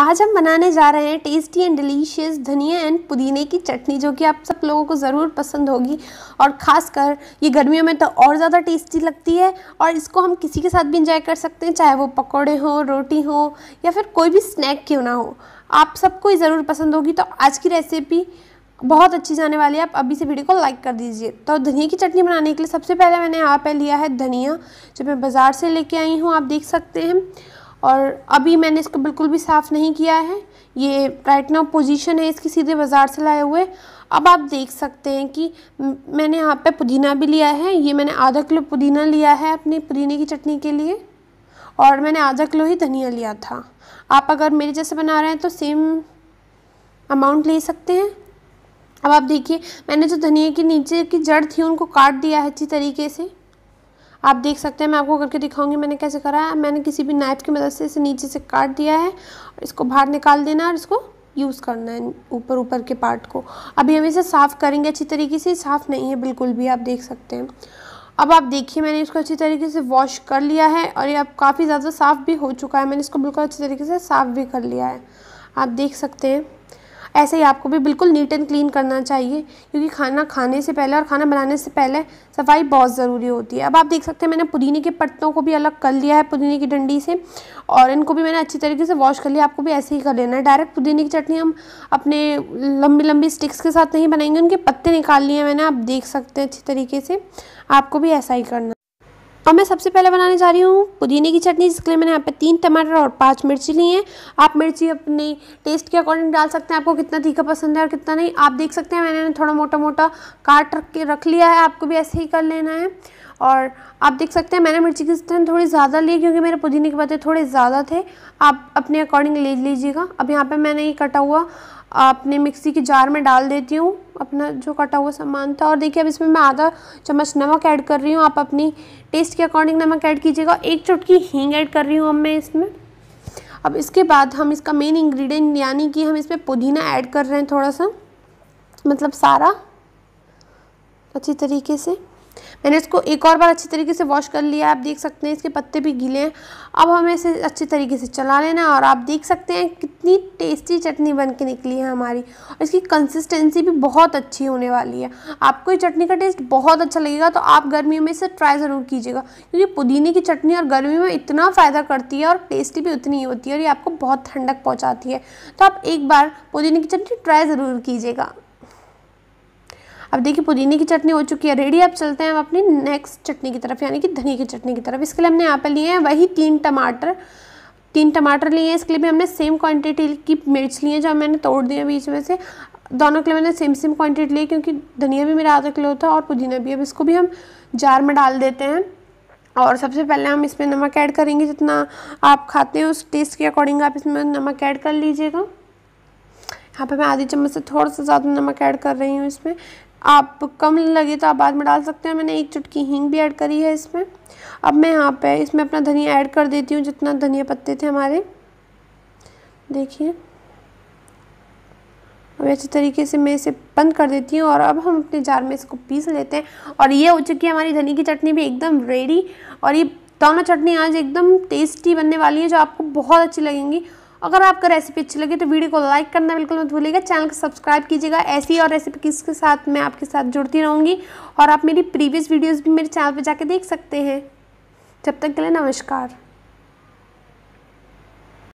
आज हम बनाने जा रहे हैं टेस्टी एंड डिलीशियस धनिया एंड पुदीने की चटनी जो कि आप सब लोगों को ज़रूर पसंद होगी और ख़ासकर ये गर्मियों में तो और ज़्यादा टेस्टी लगती है और इसको हम किसी के साथ भी इंजॉय कर सकते हैं चाहे वो पकौड़े हों रोटी हो या फिर कोई भी स्नैक क्यों ना हो आप सबको ये ज़रूर पसंद होगी तो आज की रेसिपी बहुत अच्छी जाने वाली है आप अभी से वीडियो को लाइक कर दीजिए तो धनिया की चटनी बनाने के लिए सबसे पहले मैंने यहाँ पर लिया है धनिया जो मैं बाज़ार से लेके आई हूँ आप देख सकते हैं और अभी मैंने इसको बिल्कुल भी साफ़ नहीं किया है ये राइट नाउ पोजीशन है इसकी सीधे बाज़ार से लाए हुए अब आप देख सकते हैं कि मैंने यहाँ पे पुदीना भी लिया है ये मैंने आधा किलो पुदीना लिया है अपने पुदीने की चटनी के लिए और मैंने आधा किलो ही धनिया लिया था आप अगर मेरे जैसे बना रहे हैं तो सेम अमाउंट ले सकते हैं अब आप देखिए मैंने जो धनिया के नीचे की जड़ थी उनको काट दिया है अच्छी तरीके से आप देख सकते हैं मैं आपको करके दिखाऊंगी मैंने कैसे करा है मैंने किसी भी नाइफ की मदद से इसे नीचे से काट दिया है इसको बाहर निकाल देना है और इसको यूज़ करना है ऊपर ऊपर के पार्ट को अभी हम इसे साफ़ करेंगे अच्छी तरीके से साफ़ नहीं है बिल्कुल भी आप देख सकते हैं अब आप देखिए मैंने इसको अच्छी तरीके से वॉश कर लिया है और ये अब काफ़ी ज़्यादा साफ़ भी हो चुका है मैंने इसको बिल्कुल अच्छी तरीके से साफ़ भी कर लिया है आप देख सकते हैं ऐसे ही आपको भी बिल्कुल नीट एंड क्लीन करना चाहिए क्योंकि खाना खाने से पहले और खाना बनाने से पहले सफाई बहुत ज़रूरी होती है अब आप देख सकते हैं मैंने पुदीने के पत्तों को भी अलग कर लिया है पुदीने की डंडी से और इनको भी मैंने अच्छी तरीके से वॉश कर लिया आपको भी ऐसे ही कर लेना है डायरेक्ट पुदीने की चटनी हम अपने लंबी लंबी स्टिक्स के साथ नहीं बनाएंगे उनके पत्ते निकाल लिए मैंने आप देख सकते हैं अच्छी तरीके से आपको भी ऐसा ही करना और मैं सबसे पहले बनाने जा रही हूँ पुदीने की चटनी जिसके लिए मैंने यहाँ पे तीन टमाटर और पाँच मिर्ची ली हैं आप मिर्ची अपने टेस्ट के अकॉर्डिंग डाल सकते हैं आपको कितना तीखा पसंद है और कितना नहीं आप देख सकते हैं मैंने थोड़ा मोटा मोटा काट रख के रख लिया है आपको भी ऐसे ही कर लेना है और आप देख सकते हैं मैंने मिर्ची की स्टैंड थोड़ी ज़्यादा ली क्योंकि मेरे पुदीने के पत्ते थोड़े ज़्यादा थे आप अपने अकॉर्डिंग ले लीजिएगा अब यहाँ पर मैंने ये कटा हुआ अपने मिक्सी के जार में डाल देती हूँ अपना जो कटा हुआ सामान था और देखिए अब इसमें मैं आधा चम्मच नमक ऐड कर रही हूँ आप अपनी टेस्ट के अकॉर्डिंग नमक ऐड कीजिएगा एक चुटकी हींग ऐड कर रही हूँ अब मैं इसमें अब इसके बाद हम इसका मेन इंग्रेडिएंट यानी कि हम इसमें पुदीना ऐड कर रहे हैं थोड़ा सा मतलब सारा अच्छी तरीके से मैंने इसको एक और बार अच्छी तरीके से वॉश कर लिया आप देख सकते हैं इसके पत्ते भी गीले हैं अब हमें इसे अच्छे तरीके से चला लेना और आप देख सकते हैं कितनी टेस्टी चटनी बन के निकली है हमारी और इसकी कंसिस्टेंसी भी बहुत अच्छी होने वाली है आपको ये चटनी का टेस्ट बहुत अच्छा लगेगा तो आप गर्मी में इसे ट्राई ज़रूर कीजिएगा क्योंकि पुदीने की चटनी और गर्मी में इतना फ़ायदा करती है और टेस्टी भी उतनी ही होती है और ये आपको बहुत ठंडक पहुँचाती है तो आप एक बार पुदीने की चटनी ट्राई ज़रूर कीजिएगा अब देखिए पुदीने की चटनी हो चुकी है रेडी अब चलते हैं हम अपनी नेक्स्ट चटनी की तरफ यानी कि धनिया की चटनी की तरफ इसके लिए हमने यहाँ पर लिए हैं वही तीन टमाटर तीन टमाटर लिए हैं इसके लिए भी हमने सेम क्वांटिटी की मिर्च ली है जो मैंने तोड़ दिया बीच में से दोनों के लिए मैंने सेम सेम क्वांटिटी ली क्योंकि धनिया भी मेरा आधा किलो था और पुदीना भी अब इसको भी हम जार में डाल देते हैं और सबसे पहले हम इसमें नमक ऐड करेंगे जितना आप खाते हैं उस टेस्ट के अकॉर्डिंग आप इसमें नमक ऐड कर लीजिएगा यहाँ पर मैं आधी चम्मच से थोड़ा सा ज़्यादा नमक ऐड कर रही हूँ इसमें आप कम लगे तो आप बाद में डाल सकते हैं मैंने एक चुटकी हींग भी ऐड करी है इसमें अब मैं यहाँ पे इसमें अपना धनिया ऐड कर देती हूँ जितना धनिया पत्ते थे हमारे देखिए अब अच्छे तरीके से मैं इसे बंद कर देती हूँ और अब हम अपने जार में इसको पीस लेते हैं और ये हो चुकी है हमारी धनी की चटनी भी एकदम रेडी और ये दोनों चटनी आज एकदम टेस्टी बनने वाली है जो आपको बहुत अच्छी लगेंगी अगर आपको रेसिपी अच्छी लगी तो वीडियो को लाइक करना बिल्कुल मत भूलिएगा चैनल को सब्सक्राइब कीजिएगा ऐसी और रेसिपी किसके साथ मैं आपके साथ जुड़ती रहूँगी और आप मेरी प्रीवियस वीडियोज़ भी मेरे चैनल पर जाके देख सकते हैं जब तक के लिए नमस्कार